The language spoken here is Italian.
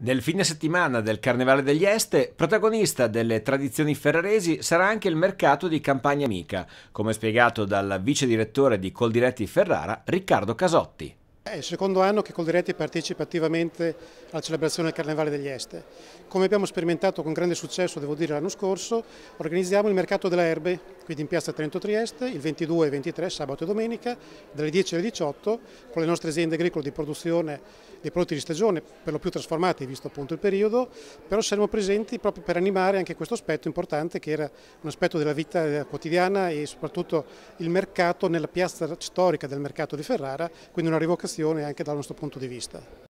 Nel fine settimana del Carnevale degli Este, protagonista delle tradizioni ferraresi sarà anche il mercato di Campagna Amica, come spiegato dal vice direttore di Coldiretti Ferrara, Riccardo Casotti. È il secondo anno che Coldiretti partecipa attivamente alla celebrazione del Carnevale degli Este. Come abbiamo sperimentato con grande successo, devo dire, l'anno scorso, organizziamo il mercato delle erbe, quindi in piazza Trento Trieste, il 22 e 23, sabato e domenica, dalle 10 alle 18, con le nostre aziende agricole di produzione dei prodotti di stagione, per lo più trasformati, visto appunto il periodo, però saremo presenti proprio per animare anche questo aspetto importante, che era un aspetto della vita eh, quotidiana e soprattutto il mercato nella piazza storica del mercato di Ferrara, quindi una rivocazione situazione anche dal nostro punto di vista.